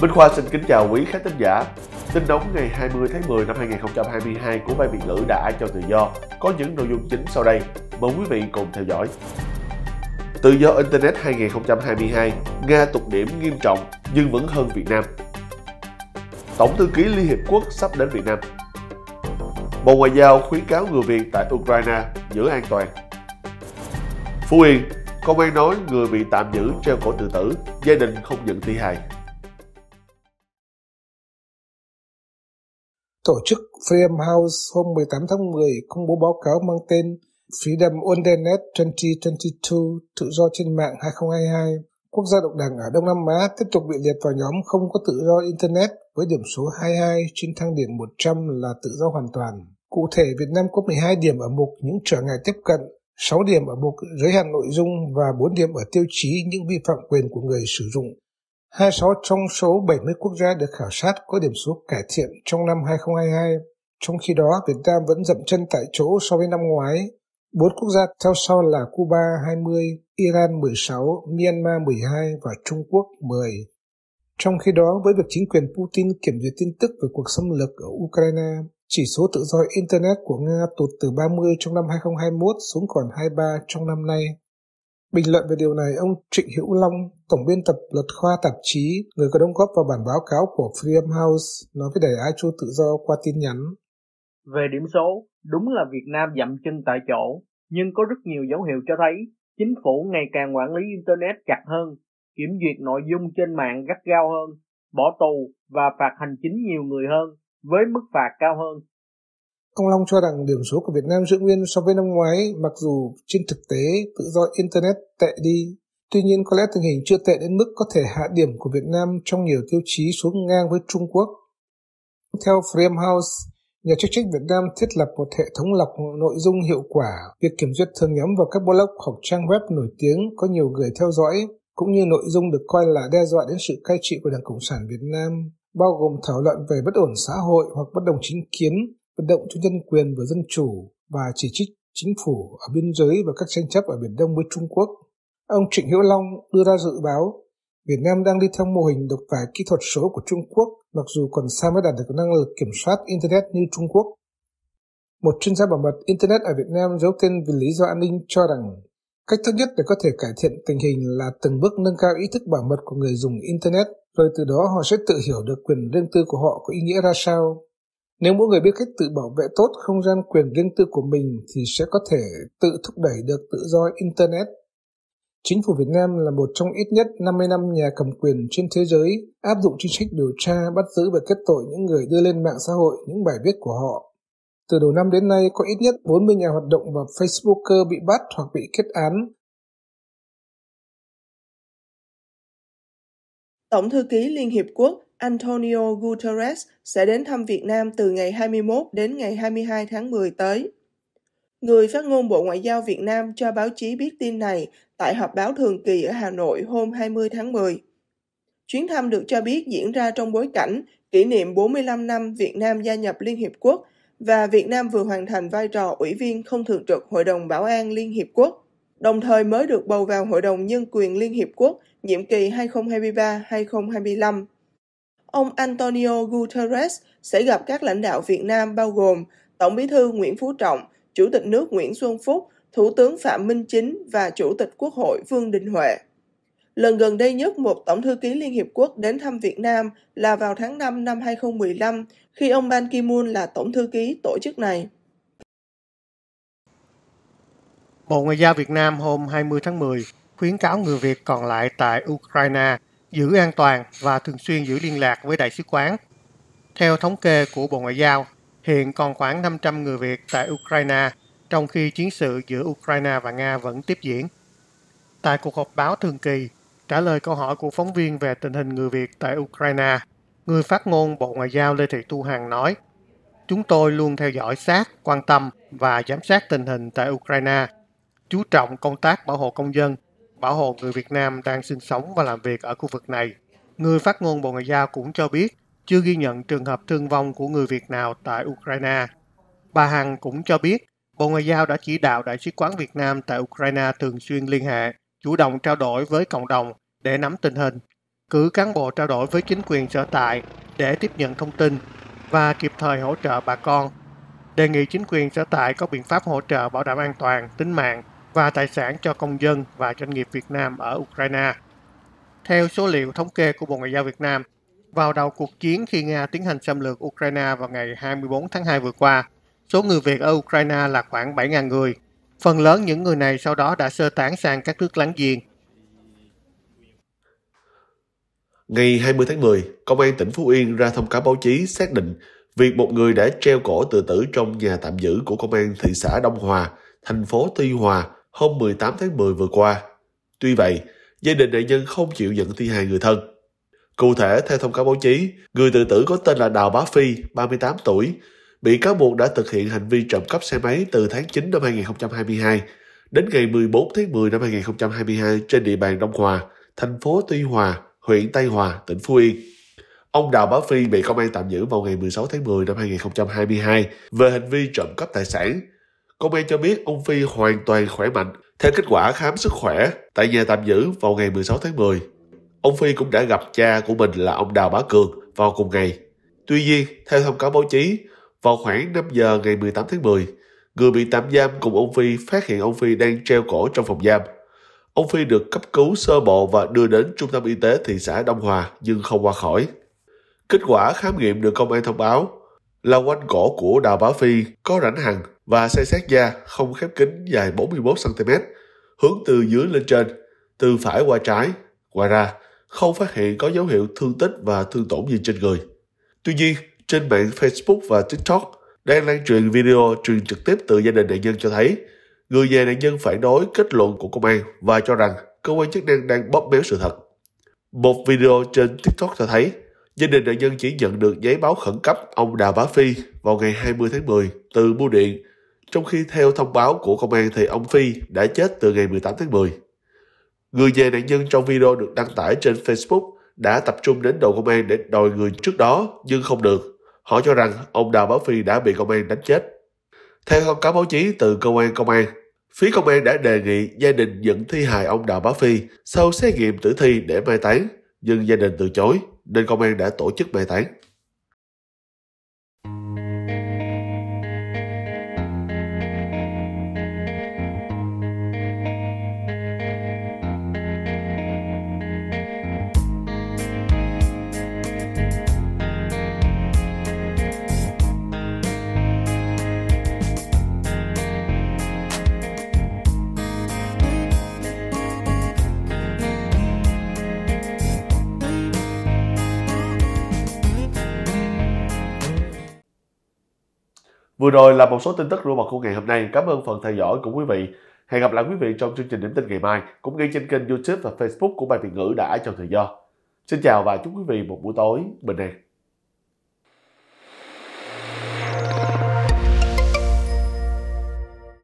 Minh Khoa xin kính chào quý khán thính giả. Tin nóng ngày 20 tháng 10 năm 2022 của Ban Việt ngữ đã cho tự do có những nội dung chính sau đây. Mời quý vị cùng theo dõi. Tự do Internet 2022, Nga tục điểm nghiêm trọng nhưng vẫn hơn Việt Nam. Tổng thư ký Liên Hiệp Quốc sắp đến Việt Nam. Bộ Ngoại giao khuyến cáo người Việt tại Ukraine giữ an toàn. Phú Yên, công an nói người bị tạm giữ treo cổ tự tử, gia đình không nhận thi hài. tổ chức Freedom House hôm 18 tháng 10 công bố báo cáo mang tên Freedom on the Net 2022 Tự do trên mạng 2022. Quốc gia độc đảng ở Đông Nam Á tiếp tục bị liệt vào nhóm không có tự do Internet với điểm số 22 trên thang điểm 100 là tự do hoàn toàn. Cụ thể, Việt Nam có 12 điểm ở mục những trở ngại tiếp cận, 6 điểm ở mục giới hạn nội dung và 4 điểm ở tiêu chí những vi phạm quyền của người sử dụng 26 trong số 70 quốc gia được khảo sát có điểm số cải thiện trong năm 2022, trong khi đó Việt Nam vẫn dậm chân tại chỗ so với năm ngoái. Bốn quốc gia theo sau là Cuba 20, Iran 16, Myanmar 12 và Trung Quốc 10. Trong khi đó, với việc chính quyền Putin kiểm duyệt tin tức về cuộc xâm lược ở Ukraine, chỉ số tự do Internet của Nga tụt từ 30 trong năm 2021 xuống còn 23 trong năm nay. Bình luận về điều này, ông Trịnh Hữu Long, tổng biên tập luật khoa tạp chí, người có đóng góp vào bản báo cáo của Freedom House, nói với đài Á Châu tự do qua tin nhắn. Về điểm số, đúng là Việt Nam dậm chân tại chỗ, nhưng có rất nhiều dấu hiệu cho thấy chính phủ ngày càng quản lý Internet chặt hơn, kiểm duyệt nội dung trên mạng gắt gao hơn, bỏ tù và phạt hành chính nhiều người hơn, với mức phạt cao hơn Ông Long cho rằng điểm số của Việt Nam giữ nguyên so với năm ngoái mặc dù trên thực tế tự do Internet tệ đi. Tuy nhiên có lẽ tình hình chưa tệ đến mức có thể hạ điểm của Việt Nam trong nhiều tiêu chí xuống ngang với Trung Quốc. Theo Frame nhà chức trách Việt Nam thiết lập một hệ thống lọc nội dung hiệu quả. Việc kiểm duyệt thường nhắm vào các blog hoặc trang web nổi tiếng có nhiều người theo dõi, cũng như nội dung được coi là đe dọa đến sự cai trị của Đảng Cộng sản Việt Nam, bao gồm thảo luận về bất ổn xã hội hoặc bất đồng chính kiến, vận động cho nhân quyền và dân chủ và chỉ trích chính phủ ở biên giới và các tranh chấp ở Biển Đông với Trung Quốc. Ông Trịnh Hữu Long đưa ra dự báo Việt Nam đang đi theo mô hình độc tài kỹ thuật số của Trung Quốc, mặc dù còn xa mới đạt được năng lực kiểm soát Internet như Trung Quốc. Một chuyên gia bảo mật Internet ở Việt Nam giấu tên vì lý do an ninh cho rằng cách tốt nhất để có thể cải thiện tình hình là từng bước nâng cao ý thức bảo mật của người dùng Internet, rồi từ đó họ sẽ tự hiểu được quyền riêng tư của họ có ý nghĩa ra sao. Nếu mỗi người biết cách tự bảo vệ tốt không gian quyền riêng tư của mình thì sẽ có thể tự thúc đẩy được tự do Internet. Chính phủ Việt Nam là một trong ít nhất 50 năm nhà cầm quyền trên thế giới áp dụng chính sách điều tra, bắt giữ và kết tội những người đưa lên mạng xã hội những bài viết của họ. Từ đầu năm đến nay có ít nhất 40 nhà hoạt động và Facebooker bị bắt hoặc bị kết án. Tổng thư ký Liên Hiệp Quốc Antonio Guterres sẽ đến thăm Việt Nam từ ngày 21 đến ngày 22 tháng 10 tới. Người phát ngôn Bộ Ngoại giao Việt Nam cho báo chí biết tin này tại họp báo thường kỳ ở Hà Nội hôm 20 tháng 10. Chuyến thăm được cho biết diễn ra trong bối cảnh kỷ niệm 45 năm Việt Nam gia nhập Liên Hiệp Quốc và Việt Nam vừa hoàn thành vai trò ủy viên không thường trực Hội đồng Bảo an Liên Hiệp Quốc, đồng thời mới được bầu vào Hội đồng Nhân quyền Liên Hiệp Quốc nhiệm kỳ 2023-2025 ông Antonio Guterres sẽ gặp các lãnh đạo Việt Nam bao gồm Tổng bí thư Nguyễn Phú Trọng, Chủ tịch nước Nguyễn Xuân Phúc, Thủ tướng Phạm Minh Chính và Chủ tịch Quốc hội Vương Đình Huệ. Lần gần đây nhất một Tổng thư ký Liên Hiệp Quốc đến thăm Việt Nam là vào tháng 5 năm 2015 khi ông Ban Ki-moon là Tổng thư ký tổ chức này. Bộ Ngoại giao Việt Nam hôm 20 tháng 10 khuyến cáo người Việt còn lại tại Ukraine giữ an toàn và thường xuyên giữ liên lạc với đại sứ quán. Theo thống kê của Bộ Ngoại giao, hiện còn khoảng 500 người Việt tại Ukraine, trong khi chiến sự giữa Ukraine và Nga vẫn tiếp diễn. Tại cuộc họp báo thường kỳ, trả lời câu hỏi của phóng viên về tình hình người Việt tại Ukraine, người phát ngôn Bộ Ngoại giao Lê Thị Thu Hằng nói, Chúng tôi luôn theo dõi sát, quan tâm và giám sát tình hình tại Ukraine, chú trọng công tác bảo hộ công dân bảo hộ người Việt Nam đang sinh sống và làm việc ở khu vực này. Người phát ngôn Bộ Ngoại giao cũng cho biết chưa ghi nhận trường hợp thương vong của người Việt nào tại Ukraine. Bà Hằng cũng cho biết Bộ Ngoại giao đã chỉ đạo Đại sứ quán Việt Nam tại Ukraine thường xuyên liên hệ, chủ động trao đổi với cộng đồng để nắm tình hình, cử cán bộ trao đổi với chính quyền sở tại để tiếp nhận thông tin và kịp thời hỗ trợ bà con. Đề nghị chính quyền sở tại có biện pháp hỗ trợ bảo đảm an toàn, tính mạng và tài sản cho công dân và doanh nghiệp Việt Nam ở Ukraine. Theo số liệu thống kê của Bộ Ngoại giao Việt Nam, vào đầu cuộc chiến khi Nga tiến hành xâm lược Ukraine vào ngày 24 tháng 2 vừa qua, số người Việt ở Ukraine là khoảng 7.000 người. Phần lớn những người này sau đó đã sơ tán sang các nước láng giềng. Ngày 20 tháng 10, Công an tỉnh Phú Yên ra thông cáo báo chí xác định việc một người đã treo cổ tự tử trong nhà tạm giữ của Công an thị xã Đông Hòa, thành phố Tuy Hòa hôm 18 tháng 10 vừa qua. Tuy vậy, gia đình nạn nhân không chịu nhận thi hài người thân. Cụ thể, theo thông cáo báo chí, người tự tử có tên là Đào Bá Phi, 38 tuổi, bị cáo buộc đã thực hiện hành vi trộm cắp xe máy từ tháng 9 năm 2022 đến ngày 14 tháng 10 năm 2022 trên địa bàn Đông Hòa, thành phố Tuy Hòa, huyện Tây Hòa, tỉnh Phú Yên. Ông Đào Bá Phi bị công an tạm giữ vào ngày 16 tháng 10 năm 2022 về hành vi trộm cắp tài sản, Công an cho biết ông Phi hoàn toàn khỏe mạnh. Theo kết quả khám sức khỏe tại nhà tạm giữ vào ngày 16 tháng 10, ông Phi cũng đã gặp cha của mình là ông Đào Bá Cường vào cùng ngày. Tuy nhiên, theo thông cáo báo chí, vào khoảng 5 giờ ngày 18 tháng 10, người bị tạm giam cùng ông Phi phát hiện ông Phi đang treo cổ trong phòng giam. Ông Phi được cấp cứu sơ bộ và đưa đến trung tâm y tế thị xã Đông Hòa nhưng không qua khỏi. Kết quả khám nghiệm được công an thông báo là quanh cổ của Đào Bá Phi có rãnh hằn và xe sát da không khép kín dài 41cm, hướng từ dưới lên trên, từ phải qua trái. Ngoài ra, không phát hiện có dấu hiệu thương tích và thương tổn gì trên người. Tuy nhiên, trên mạng Facebook và TikTok đang lan truyền video truyền trực tiếp từ gia đình nạn nhân cho thấy người nhà nạn nhân phản đối kết luận của công an và cho rằng cơ quan chức năng đang bóp méo sự thật. Một video trên TikTok cho thấy gia đình nạn nhân chỉ nhận được giấy báo khẩn cấp ông Đào Bá Phi vào ngày 20 tháng 10 từ bưu điện trong khi theo thông báo của công an thì ông Phi đã chết từ ngày 18 tháng 10. Người nhà nạn nhân trong video được đăng tải trên Facebook đã tập trung đến đầu công an để đòi người trước đó nhưng không được. Họ cho rằng ông Đào Báo Phi đã bị công an đánh chết. Theo thông cáo báo chí từ cơ quan công an, phía công an đã đề nghị gia đình dẫn thi hài ông Đào Bá Phi sau xét nghiệm tử thi để mai táng, nhưng gia đình từ chối nên công an đã tổ chức mai táng. Vừa rồi là một số tin tức nổi bật của ngày hôm nay. Cảm ơn phần theo dõi của quý vị. Hẹn gặp lại quý vị trong chương trình điểm tin ngày mai cũng ngay trên kênh YouTube và Facebook của bài Việt ngữ đã cho thời gian. Xin chào và chúc quý vị một buổi tối bình an.